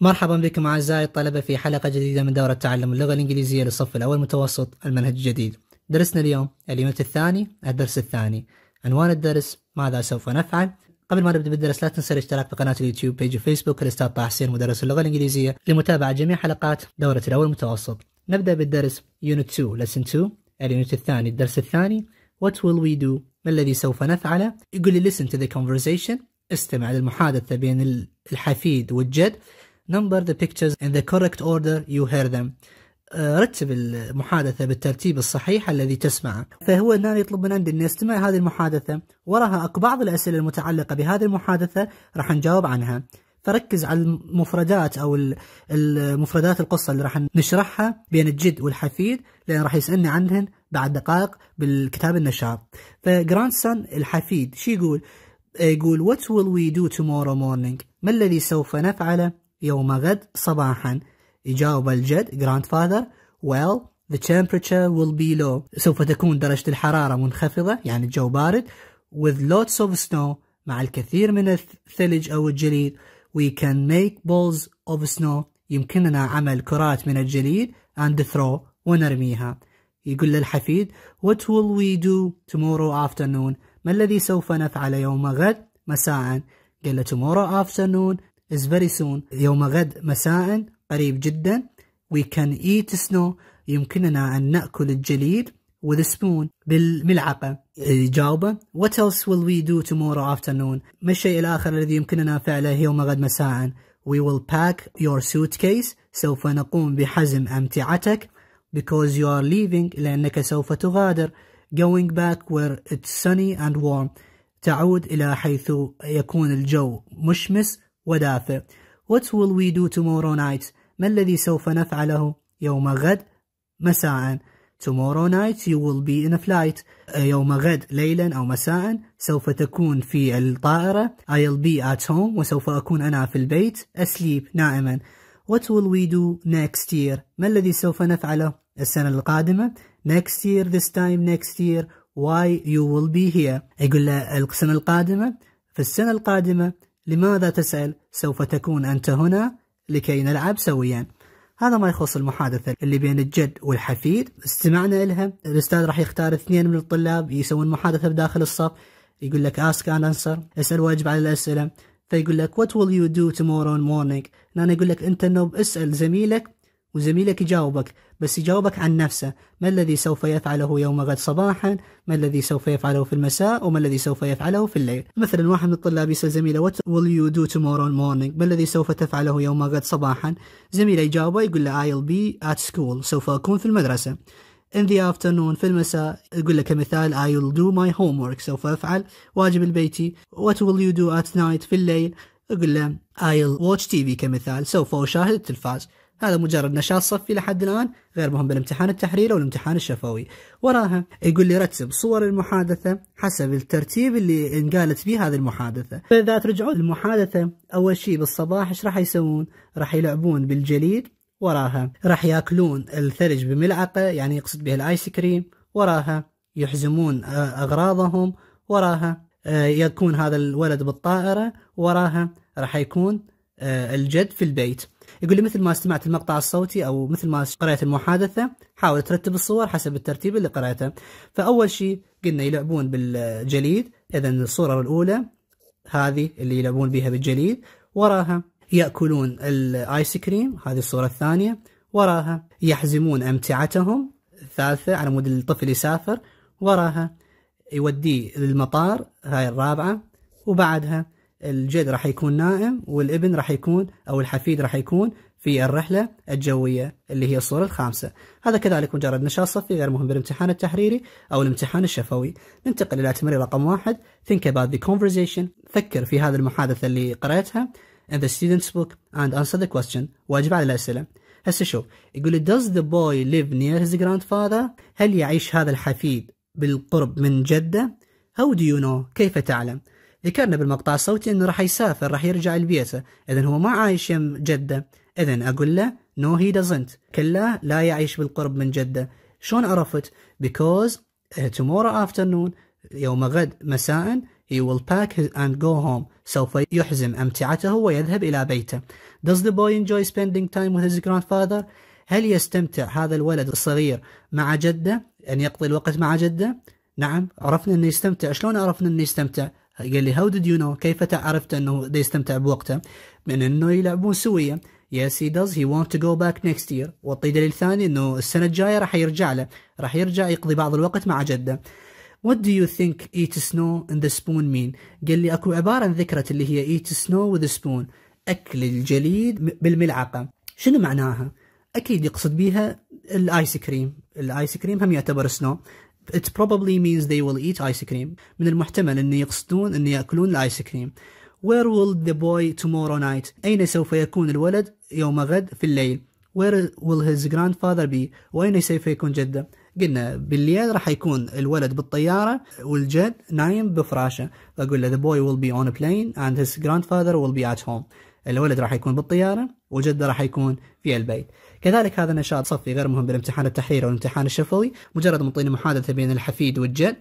مرحبا بكم أعزائي الطلبة في حلقة جديدة من دورة تعلم اللغة الإنجليزية للصف الأول متوسط المنهج الجديد درسنا اليوم اليونت الثاني الدرس الثاني عنوان الدرس ماذا سوف نفعل قبل ما نبدأ بالدرس لا تنسى الاشتراك في قناة اليوتيوب بيج فيسبوك الأستاذ طه حسين مدرس اللغة الإنجليزية لمتابعة جميع حلقات دورة الأول متوسط نبدأ بالدرس يونت 2 لسن 2 اليونت الثاني الدرس الثاني وات ويل وي دو ما الذي سوف نفعله يقول لي listen to the conversation استمع للمحادثة بين الحفيد والجد number the pictures in the correct order you hear them آه، رتب المحادثة بالترتيب الصحيح الذي تسمعه فهو الآن يطلب من عندي أن يستمع هذه المحادثة وراها أكو بعض الأسئلة المتعلقة بهذه المحادثة راح نجاوب عنها فركز على المفردات أو المفردات القصة اللي راح نشرحها بين الجد والحفيد لأن راح يسألني عنهن بعد دقائق بالكتاب النشاط فجرانسون الحفيد شو يقول؟ آه، يقول what will we do tomorrow morning ما الذي سوف نفعله يوم غد صباحا يجاوب الجد جراند فاذر well the temperature will be low سوف تكون درجة الحرارة منخفضة يعني الجو بارد with lots of snow مع الكثير من الثلج أو الجليد we can make balls of snow يمكننا عمل كرات من الجليد and throw ونرميها يقول للحفيد what will we do tomorrow afternoon ما الذي سوف نفعل يوم غد مساء قال له tomorrow afternoon is very soon يوم غد مساء قريب جدا we can eat snow يمكننا أن نأكل الجليد with a spoon بالملعقة جاوبة what else will we do tomorrow afternoon ما الشيء الآخر الذي يمكننا فعله يوم غد مساء we will pack your suitcase سوف نقوم بحزم أمتعتك because you are leaving لأنك سوف تغادر going back where it's sunny and warm تعود إلى حيث يكون الجو مشمس ودافع What will we do tomorrow night? ما الذي سوف نفعله يوم غد مساء Tomorrow night you will be in a flight يوم غد ليلا أو مساء سوف تكون في الطائرة I'll be at home وسوف أكون أنا في البيت asleep نائما What will we do next year ما الذي سوف نفعله السنة القادمة next year this time next year why you will be here يقول له السنة القادمة في السنة القادمة لماذا تسأل؟ سوف تكون أنت هنا لكي نلعب سويا هذا ما يخص المحادثة اللي بين الجد والحفيد استمعنا إلها الأستاذ راح يختار اثنين من الطلاب يسوون محادثة بداخل الصف يقول لك ask and answer اسأل واجب على الأسئلة فيقول لك what will you do tomorrow morning أنا يقول لك أنت النوب اسأل زميلك وزميلك يجاوبك بس يجاوبك عن نفسه ما الذي سوف يفعله يوم غد صباحا ما الذي سوف يفعله في المساء وما الذي سوف يفعله في الليل مثلا واحد من الطلاب يسأل زميله what will you do tomorrow morning ما الذي سوف تفعله يوم غد صباحا زميله يجاوبه يقول له I'll be at school سوف أكون في المدرسة in the afternoon في المساء يقول لك كمثال I will do my homework سوف أفعل واجب البيتي what will you do at night في الليل يقول له I'll watch TV كمثال سوف أشاهد التلفاز هذا مجرد نشاط صفي لحد الآن غير مهم بالامتحان التحريري أو الامتحان الشفوي وراها يقول لي رتب صور المحادثة حسب الترتيب اللي انقالت فيه هذه المحادثة فإذا ترجعون المحادثة أول شيء بالصباح إيش راح يسوون راح يلعبون بالجليد وراها راح ياكلون الثلج بملعقة يعني يقصد به الآيس كريم وراها يحزمون آه، أغراضهم وراها آه، يكون هذا الولد بالطائرة وراها راح يكون آه، الجد في البيت يقول لي مثل ما استمعت المقطع الصوتي او مثل ما قرأت المحادثة حاول ترتب الصور حسب الترتيب اللي قرأته فأول شيء قلنا يلعبون بالجليد إذا الصورة الأولى هذه اللي يلعبون بها بالجليد وراها يأكلون الآيس كريم هذه الصورة الثانية وراها يحزمون أمتعتهم الثالثة على مود الطفل يسافر وراها يوديه للمطار هاي الرابعة وبعدها الجد راح يكون نائم والابن راح يكون أو الحفيد راح يكون في الرحلة الجوية اللي هي الصورة الخامسة هذا كذلك مجرد نشاط صفي غير مهم بالامتحان التحريري أو الامتحان الشفوي ننتقل إلى تمرين رقم واحد Think about the conversation فكر في هذه المحادثة اللي قرأتها in the student's book and answer the question واجب على الأسئلة هسه شوف يقول لي does the boy live near his grandfather هل يعيش هذا الحفيد بالقرب من جده how do you know كيف تعلم ذكرنا بالمقطع الصوتي أنه راح يسافر راح يرجع لبيته إذا هو ما عايش يم جدة إذا أقول له نو هي دزنت كلا لا يعيش بالقرب من جدة شلون عرفت بيكوز تومورو افترنون يوم غد مساء he will pack his and go home سوف يحزم أمتعته ويذهب إلى بيته does the boy enjoy spending time with his grandfather هل يستمتع هذا الولد الصغير مع جده أن يقضي الوقت مع جده نعم عرفنا أنه يستمتع شلون عرفنا أنه يستمتع قال لي هاو ديد يو نو كيف عرفت انه يستمتع بوقته من انه يلعبون سويا يس هي داز هي وونت تو جو باك نيكست يير والطي دليل ثاني انه السنه الجايه راح يرجع له راح يرجع يقضي بعض الوقت مع جده What do you think eat snow and the spoon mean؟ قال لي اكو عباره ذكرت اللي هي eat snow with a spoon اكل الجليد بالملعقه شنو معناها؟ اكيد يقصد بيها الايس كريم الايس كريم هم يعتبر سنو It probably means they will eat ice cream من المحتمل أن يقصدون أن يأكلون الآيس كريم Where will the boy tomorrow night أين سوف يكون الولد يوم غد في الليل Where will his grandfather be وأين سوف يكون جده قلنا بالليل راح يكون الولد بالطيارة والجد نايم بفراشه فأقول له the boy will be on a plane and his grandfather will be at home الولد راح يكون بالطيارة وجدة راح يكون في البيت كذلك هذا النشاط صفي غير مهم بالامتحان التحريري والامتحان الشفوي مجرد مطين محادثة بين الحفيد والجد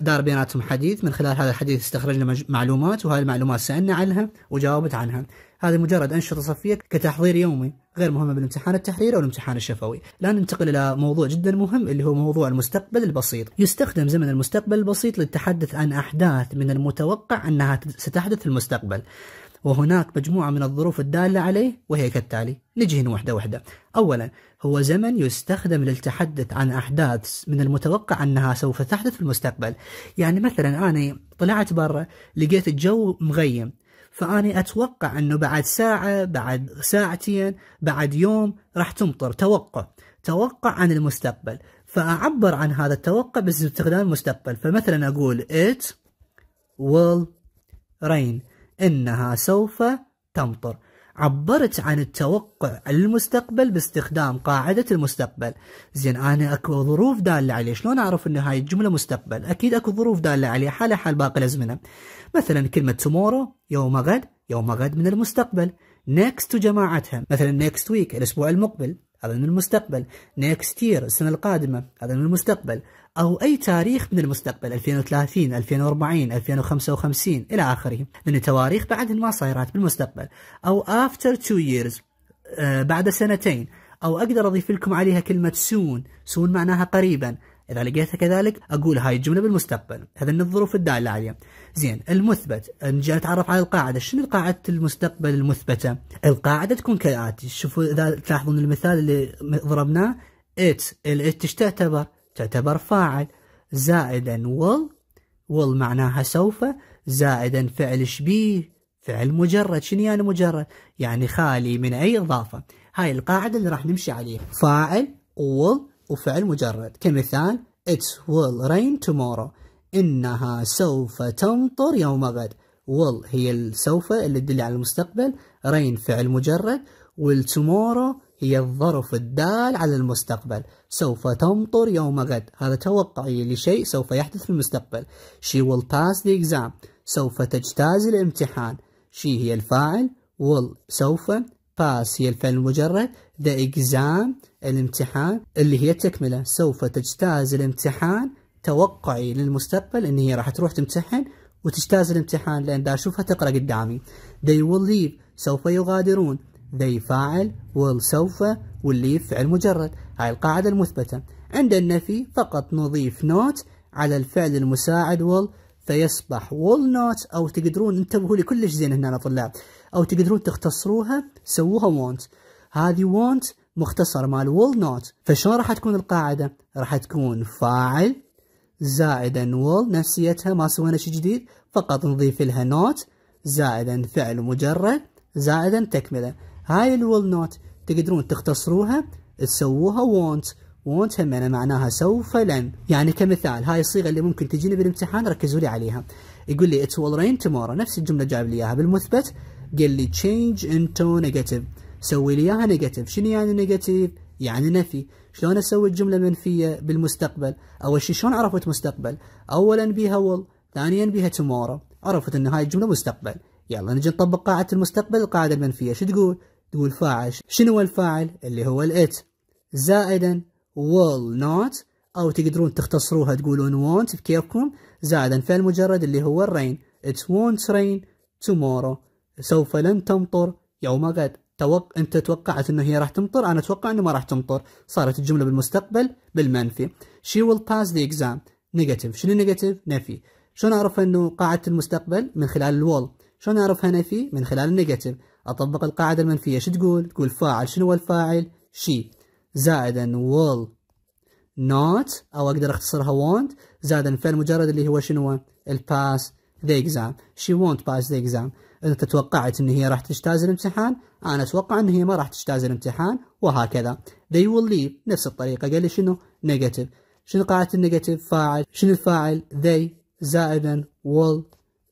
دار بيناتهم حديث من خلال هذا الحديث استخرجنا معلومات وهذه المعلومات سألنا عنها وجاوبت عنها هذه مجرد أنشطة صفية كتحضير يومي غير مهمة بالامتحان التحريري أو الامتحان الشفوي الآن ننتقل إلى موضوع جدا مهم اللي هو موضوع المستقبل البسيط يستخدم زمن المستقبل البسيط للتحدث عن أحداث من المتوقع أنها ستحدث في المستقبل وهناك مجموعة من الظروف الدالة عليه وهي كالتالي نجي هنا واحدة واحدة أولا هو زمن يستخدم للتحدث عن أحداث من المتوقع أنها سوف تحدث في المستقبل يعني مثلا أنا طلعت برا لقيت الجو مغيم فأني أتوقع أنه بعد ساعة بعد ساعتين بعد يوم راح تمطر توقع توقع عن المستقبل فأعبر عن هذا التوقع باستخدام المستقبل فمثلا أقول it will rain إنها سوف تمطر عبرت عن التوقع المستقبل باستخدام قاعدة المستقبل زين أنا أكو ظروف دالة عليه شلون أعرف أن هاي الجملة مستقبل أكيد أكو ظروف دالة عليه حالة حال باقي الأزمنة مثلا كلمة tomorrow يوم غد يوم غد من المستقبل next جماعتها مثلا next week الأسبوع المقبل هذا من المستقبل next year السنة القادمة هذا من المستقبل او اي تاريخ من المستقبل 2030 2040 2055 الى اخره لان تواريخ بعد ما صايرات بالمستقبل او افتر تو ييرز بعد سنتين او اقدر اضيف لكم عليها كلمه سون سون معناها قريبا اذا لقيتها كذلك اقول هاي الجمله بالمستقبل هذا من الظروف الداله عليها زين المثبت نجي نتعرف على القاعده شنو القاعده المستقبل المثبته القاعده تكون كالاتي شوفوا اذا تلاحظون المثال اللي ضربناه ات الات تعتبر تعتبر فاعل زائدا will will معناها سوف زائدا فعل شبيه فعل مجرد شنو يعني مجرد يعني خالي من أي إضافة هاي القاعدة اللي راح نمشي عليها فاعل will وفعل مجرد كمثال It will rain tomorrow إنها سوف تمطر يوم غد will هي السوف اللي تدل على المستقبل rain فعل مجرد will tomorrow هي الظرف الدال على المستقبل سوف تمطر يوم غد هذا توقعي لشيء سوف يحدث في المستقبل she will pass the exam سوف تجتاز الامتحان she هي الفاعل will سوف pass هي الفعل المجرد the exam الامتحان اللي هي التكملة سوف تجتاز الامتحان توقعي للمستقبل ان هي راح تروح تمتحن وتجتاز الامتحان لان دا اشوفها تقرا قدامي they will leave سوف يغادرون they فاعل ويل سوف واللي فعل مجرد هاي القاعدة المثبتة عند النفي فقط نضيف not على الفعل المساعد will فيصبح will not أو تقدرون انتبهوا لي كلش زين هنا أنا طلاب أو تقدرون تختصروها سووها وونت هذه وونت مختصر مال will not فشلون راح تكون القاعدة راح تكون فاعل زائدا will نفسيتها ما سوينا شيء جديد فقط نضيف لها not زائدا فعل مجرد زائدا تكملة هاي الويل نوت تقدرون تختصروها تسووها وونت وونت أنا معناها سوف لن يعني كمثال هاي الصيغه اللي ممكن تجيني بالامتحان ركزوا لي عليها يقول لي it will rain tomorrow نفس الجمله جايب لي اياها بالمثبت قال لي change into negative سوي لي اياها negative شنو يعني negative يعني نفي شلون اسوي الجمله منفيه بالمستقبل اول شيء شلون عرفت مستقبل اولا بيها will ثانيا بيها tomorrow عرفت ان هاي الجمله مستقبل يلا نجي نطبق قاعده المستقبل القاعده المنفيه شو تقول فاعل شنو الفاعل اللي هو الات زائدا will not أو تقدرون تختصروها تقولون won't بكيفكم زائدا فعل مجرد اللي هو الرين it won't rain tomorrow سوف لن تمطر يوم غد توق... انت توقعت انه هي راح تمطر انا اتوقع انه ما راح تمطر صارت الجمله بالمستقبل بالمنفي she will pass the exam نيجاتيف شنو نيجاتيف نفي شلون اعرف انه قاعده المستقبل من خلال الول شلون اعرفها نفي من خلال النيجاتيف أطبق القاعدة المنفية شو تقول؟ تقول فاعل شنو هو الفاعل؟ شي زائدا will not أو أقدر أختصرها won't زائدا فعل مجرد اللي هو شنو؟ الباس ذا exam she won't pass the exam أنت توقعت أن هي راح تجتاز الامتحان أنا أتوقع أن هي ما راح تجتاز الامتحان وهكذا they will leave نفس الطريقة قال لي شنو؟ negative شنو قاعدة النيجاتيف فاعل شنو الفاعل they زائدا will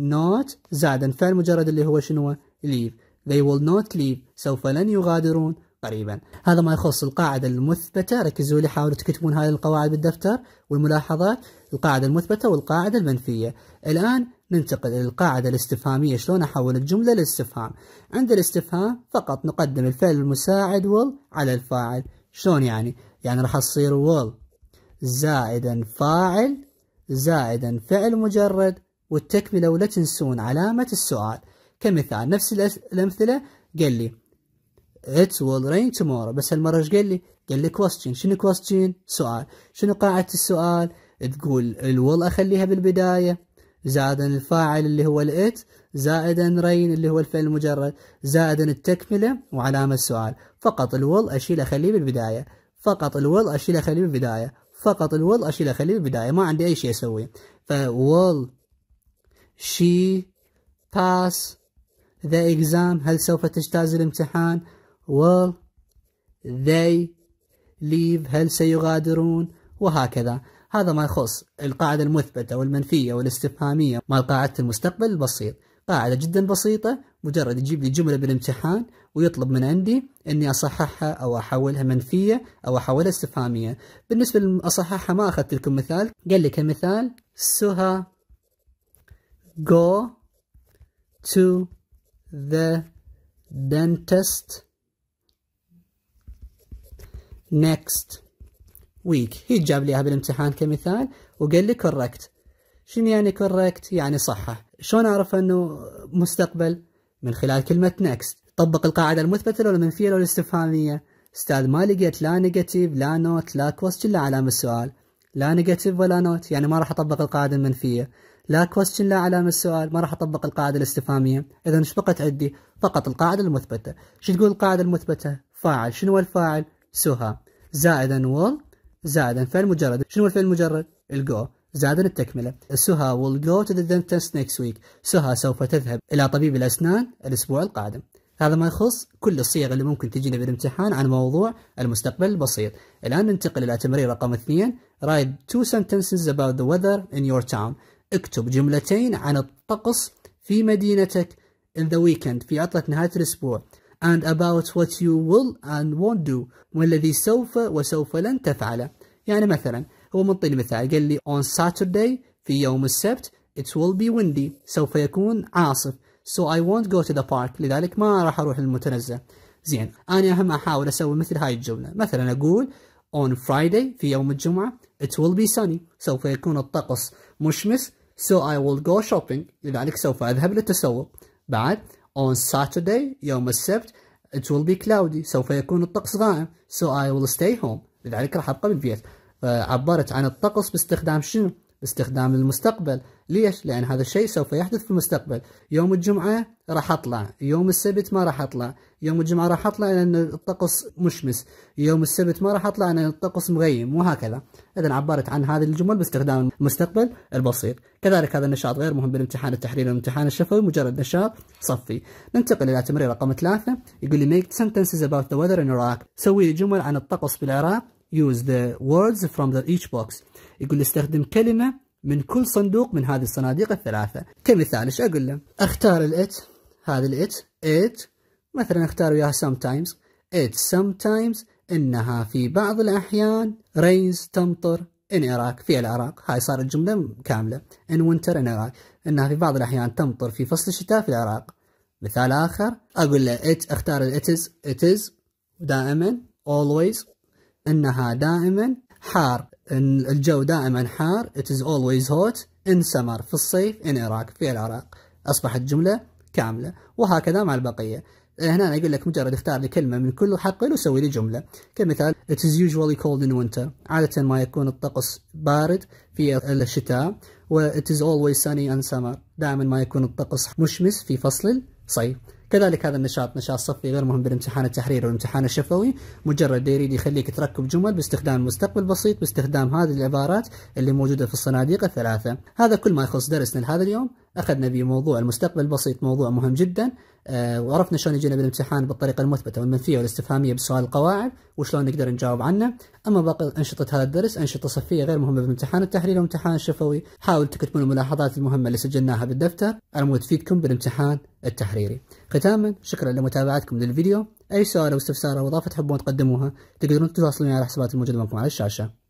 not زائدا فعل مجرد اللي هو شنو leave They will not leave سوف لن يغادرون قريبا هذا ما يخص القاعدة المثبتة ركزوا لي حاولوا تكتبون هذه القواعد بالدفتر والملاحظات القاعدة المثبتة والقاعدة المنفية الآن ننتقل إلى القاعدة الاستفهامية شلون أحول الجملة للاستفهام عند الاستفهام فقط نقدم الفعل المساعد will على الفاعل شلون يعني يعني راح تصير will زائدا فاعل زائدا فعل مجرد والتكملة ولا تنسون علامة السؤال كمثال نفس الأمثلة قال لي It will rain tomorrow بس هالمرة ايش قال لي؟ قال لي question شنو question؟ سؤال شنو قاعدة السؤال؟ تقول الول أخليها بالبداية زائدا الفاعل اللي هو الات زائدا رين اللي هو الفعل المجرد زائدا التكملة وعلامة السؤال فقط الول أشيل أخليه بالبداية فقط الول أشيل أخليه بالبداية فقط الول أشيل أخليه بالبداية ما عندي أي شيء أسويه فول شي pass the exam هل سوف تجتاز الامتحان will they leave هل سيغادرون وهكذا هذا ما يخص القاعدة المثبتة والمنفية والاستفهامية مال قاعدة المستقبل البسيط قاعدة جدا بسيطة مجرد يجيب لي جملة بالامتحان ويطلب من عندي اني اصححها او احولها منفية او احولها استفهامية بالنسبة لاصححها ما اخذت لكم مثال قال لي كمثال سها go to the dentist next week هي جاب لي اياها بالامتحان كمثال وقال لي كوركت شنو يعني كوركت يعني صحه شلون اعرف انه مستقبل من خلال كلمه next طبق القاعده المثبته لو المنفيه لو الاستفهاميه استاذ ما لقيت لا نيجاتيف لا نوت لا كويستشن لا علامه السؤال لا نيجاتيف ولا نوت يعني ما راح اطبق القاعده المنفيه لا كويستشن لا علامه السؤال ما راح اطبق القاعده الاستفهاميه اذا ايش بقت عندي فقط القاعده المثبته شو تقول القاعده المثبته فاعل شنو الفاعل سها زائدا وول زائدا فعل مجرد شنو الفعل المجرد الجو زائدا التكمله سها will go to the dentist next week سهى سوف تذهب الى طبيب الاسنان الاسبوع القادم هذا ما يخص كل الصيغ اللي ممكن تجينا بالامتحان عن موضوع المستقبل البسيط الآن ننتقل إلى تمرين رقم اثنين write two sentences about the weather in your town اكتب جملتين عن الطقس في مدينتك in the weekend في عطلة نهاية الأسبوع and about what you will and won't do والذي سوف وسوف لن تفعله يعني مثلا هو منطيني مثال قال لي on Saturday في يوم السبت it will be windy سوف يكون عاصف so I won't go to the park لذلك ما راح أروح للمتنزه زين أنا أهم أحاول أسوي مثل هاي الجملة مثلا أقول on Friday في يوم الجمعة it will be sunny سوف يكون الطقس مشمس So I will go shopping لذلك سوف أذهب للتسوق بعد on Saturday يوم السبت it will be cloudy سوف يكون الطقس غائم so I will stay home لذلك راح أبقى بالبيت عبرت عن الطقس باستخدام شنو باستخدام للمستقبل ليش؟ لأن هذا الشيء سوف يحدث في المستقبل يوم الجمعة راح أطلع يوم السبت ما راح أطلع يوم الجمعة راح أطلع لأن الطقس مشمس يوم السبت ما راح أطلع لأن الطقس مغيم وهكذا إذا عبرت عن هذه الجمل باستخدام المستقبل البسيط كذلك هذا النشاط غير مهم بالامتحان التحريري والامتحان الشفوي مجرد نشاط صفي ننتقل إلى تمرير رقم ثلاثة يقول لي make sentences about the weather in Iraq سوي لي جمل عن الطقس بالعراق use the words from the each box يقول استخدم كلمة من كل صندوق من هذه الصناديق الثلاثة كمثال ايش اقول له اختار الات هذه الات it مثلا اختار وياها sometimes it sometimes انها في بعض الاحيان rains تمطر in Iraq في العراق هاي صارت جملة كاملة in winter in Iraq انها في بعض الاحيان تمطر في فصل الشتاء في العراق مثال اخر اقول له it اختار ال it is it is دائما always انها دائما حار الجو دائما حار it is always hot in summer في الصيف in Iraq في العراق اصبحت جمله كامله وهكذا مع البقيه هنا أنا أقول لك مجرد اختار لي كلمة من كل حقل وسوي لي جملة كمثال It is usually cold in winter عادة ما يكون الطقس بارد في الشتاء و It is always sunny in summer دائما ما يكون الطقس مشمس في فصل الصيف كذلك هذا النشاط نشاط صفي غير مهم بالامتحان التحريري والامتحان الشفوي مجرد يريد يخليك تركب جمل باستخدام مستقبل بسيط باستخدام هذه العبارات اللي موجوده في الصناديق الثلاثه هذا كل ما يخص درسنا لهذا اليوم اخذنا بموضوع المستقبل البسيط موضوع مهم جدا آه، وعرفنا شلون يجينا بالامتحان بالطريقه المثبته والمنفيه والاستفهاميه بسؤال القواعد وشلون نقدر نجاوب عنه اما باقي انشطه هذا الدرس انشطه صفيه غير مهمه بالامتحان التحريري والامتحان الشفوي حاول تكتبون الملاحظات المهمه اللي سجلناها بالدفتر على مود تفيدكم بالامتحان التحريري ختاما شكرا لمتابعتكم للفيديو اي سؤال او استفسار او اضافه تحبون تقدموها تقدرون تتواصلون على الحسابات الموجوده معكم على الشاشه